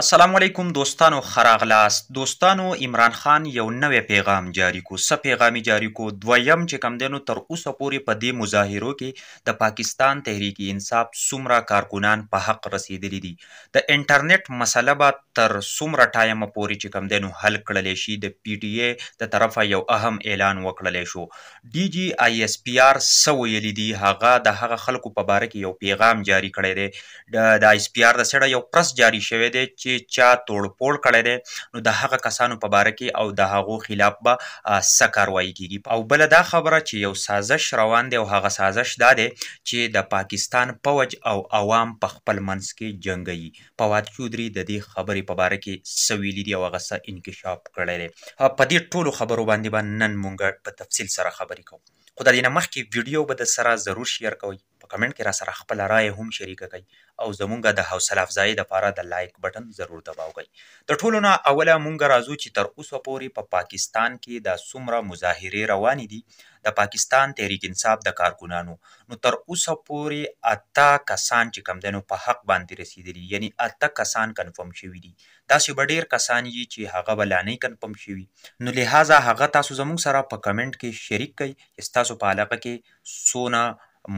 السلام علیکم دوستانو خراغلاست دوستانو عمران خان یو نوې پیغام جاری کو س پیغامي جاری کو دویم چې کم دینو تر اوسه پورې په دې مظاهرو کې د پاکستان تحریک انصاف سمرا کارکونان په حق رسیدلی دي د انټرنیټ مسله به تر سمرا ټایم پورې چې کم دینو حل کړل شي د پی ټی آی د طرفه یو اهم اعلان وکړل شو ډی جی آی اس پی آر سو ویل دي هغه د هغه خلکو په باره کې یو پیغام جاری کړی دی د آی اس پی آر د سره یو پرس جاری شوی دی چې چې چا توړپوړ کړی دی نو د هغه کسانو په باره کې او د هغو خلاف به څه کاروایی کیږي او بل دا خبره چې یو سازش روان دی او هغه سازش دا دی چې د پاکستان پوج او عوام په خپل منځ کې جنگي پواد چودري د دې خبرې په باره کې سویلی دی او هغه څه انکشاف کړی دی په دې ټولو خبرو باندې به با نن مونږ په تفصیل سره خبرې کوو خو د دې نه مخکې ویډیو به د سره ضرور شیر کوئ په کمنټ کې را سره خپل رائے هم شریک کړئ او زمونږ د حوصله افزایي لپاره د لایک بٹن ضرور دباوګئ د ټولو نه اوله مونږ راځو چې تر اوسه پورې په پا پاکستان کې د سمره مظاهره روان دي د پاکستان تحریک انصاف د کارکونانو نو تر اوسه پورې اتا کسان چې کم دنو په حق باندې رسیدلی یعنی اتا کسان کنفرم شوی دي تاسو به ډیر کسان یي چې هغه ولانی کنفرم شوی نو لہذا هغه تاسو زموږ سره په کمنټ کې شریک کړئ تاسو په علاقه کې سونه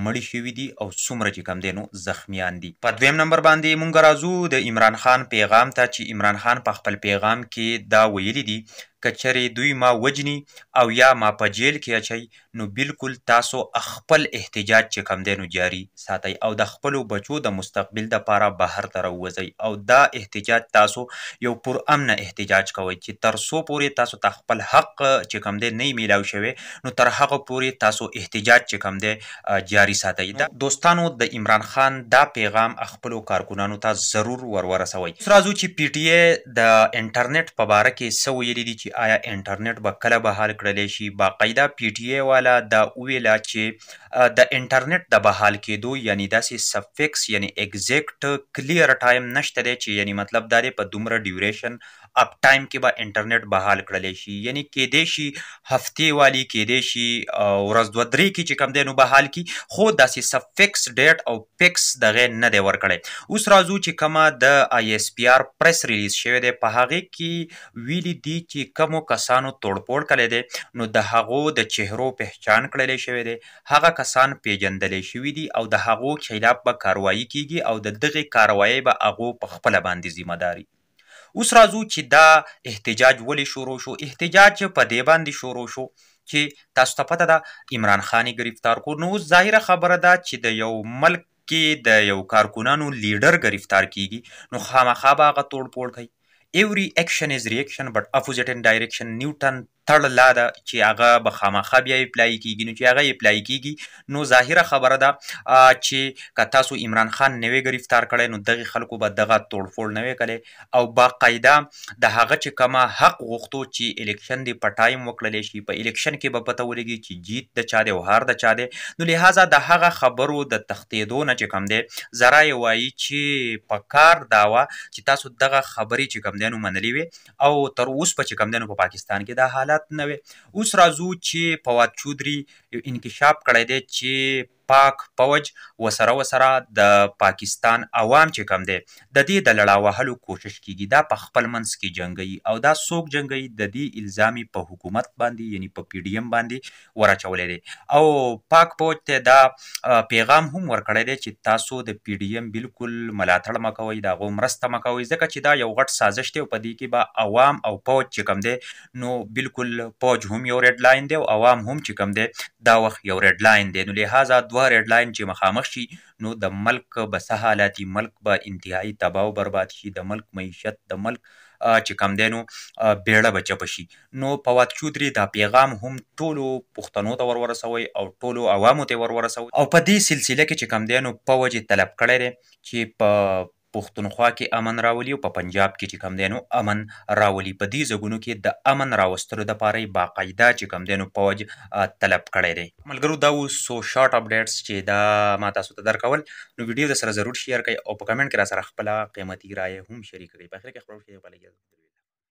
مړی شوي دي او څومره چې کم دی نو زخمیان دي په دویم نمبر باندې مونږ راځو د عمران خان پیغام ته چې عمران خان په خپل پیغام کې دا ویلي دي کچرې دوی ما وجني او یا ما په جیل کې اچي نو بالکل تاسو خپل احتجاج چې کم دی نو جاري ساتئ او د خپلو بچو د مستقبل دپاره بهر ته راووځئ او دا احتجاج تاسو یو پرامنه احتجاج کوئ چې تر څو پورې تاسو ته خپل حق چې کم دی نه میلاو شوی نو تر هغه پورې تاسو احتجاج چې کم دی جاري ساتئ دا دوستانو د عمران خان دا پیغام خپلو کارکونانو ته ضرور ور ورسوئ اوس راځو چې پی ټی ای د انټرنیټ په باره کې څه ویلي دي چې چې آیا انټرنیټ به کله بحال کړلی شي باقاعده پی ټی ای والا دا وویله چې د انټرنیټ د بحال کېدو یعنی داسې سفکس یعنی اگزیکټ کلیر ټایم نشته دی چې یعنی مطلب دا دی په دومره ډیوریشن اپ ټایم کې به انټرنیټ بحال کړلی شي یعنی کېدې شي هفتې والی کېدې شي ورځ دوه درې کې چې کم دی نو بحال کی خو داسې سب فکس ډیټ او فکس دغه نه دی ورکړی اوس راځو چې کومه د آی اس پی آر پریس ریلیز شوی دی په هغې کې ویلي دي چې کمو کسانو توړپوړ کړی دی نو د هغو د چهرو پہچان کړلی شوی دی هغه کسان پیژندلی شوي دي او د هغو خلاف به کاروایی کیږي او د دغه کاروایی به هغو په خپله باندې ذمهداري اوس راځو چې دا احتجاج ولې شروع شو احتجاج په دې باندې شروع شو چې تاسو ته پته ده عمران خان گرفتار کو نو ظاهره خبره ده چې د یو ملک کې د یو کارکونانو لیډر گرفتار کیږي نو خامخا به هغه توړ پوړ کوي every action is reaction but opposite in direction newton تړ لا ده چې هغه به خامخا بیا اپلای کیږي نو چې هغه اپلای کیږي نو ظاهره خبره ده چې که تاسو عمران خان نوې گرفتار کړی نو دغه خلکو به دغه توړفوړ نوې کړي او باقاعده د هغه چې کما حق غوښتو چې الیکشن دی په ټایم وکړل شي په الیکشن کې به پته ولګي چې جیت د چا دی او هار د چا دی نو لہذا د هغه خبرو د تختیدو نه چې کم دی زرا وایي چې په کار داوا چې تاسو دغه خبرې چې کم دی نو منلې وي او تر اوس په چې کم دی نو په پا پاکستان کې دا حالات صورت نه وي اوس راځو چې فواد چودري یو انکشاف کړی دی چې پاک پوج وسره وسره د پاکستان عوام چې کم دی د دې د لړا وهلو کوشش کیږي دا په خپل منس کې جنگي او دا څوک جنگي د دې الزامي په حکومت باندې یعنی په پی ډی ایم باندې ورچولې دي او پاک پوج ته دا پیغام هم ورکړی دی چې تاسو د پی ډی ایم بالکل ملاتړ مکوئ دا غو مرسته مکوئ ځکه چې دا یو غټ سازش دی په دې کې به عوام او پوج چې کم دی نو بالکل پوج هم یو ریډ لاین دی او عوام هم چې کم دی دا وخت یو ریډ لاین دی نو لهدا دوه دوه ریډ لاین چې مخامخ شي نو د ملک به څه حالات ملک به انتهایی تباہ او برباد شي د ملک معیشت د ملک چې کم دی نو بیړه به چپ شي نو فواد چودري دا پیغام هم ټولو پښتنو ته ور ورسوي او ټولو عوامو ته ور ورسوي او په دې سلسله کې چې کم دی نو په وجه طلب کړی دی چې په پښتونخوا کې امن راولي او په پنجاب کې چې کم دی نو امن راولي په دې زګونو کې د امن راوستلو دپاره یې باقاعده چې کم دی نو پوج طلب کړی دی ملګرو دا اوس سو شارټ اپډیټس چې دا ما تاسو ته درکول نو ویډیو در سره ضرور شیر کړئ او په کمنټ کې را سره خپله قیمتي رایه هم شریک کړئ په اخر کې خبر وشي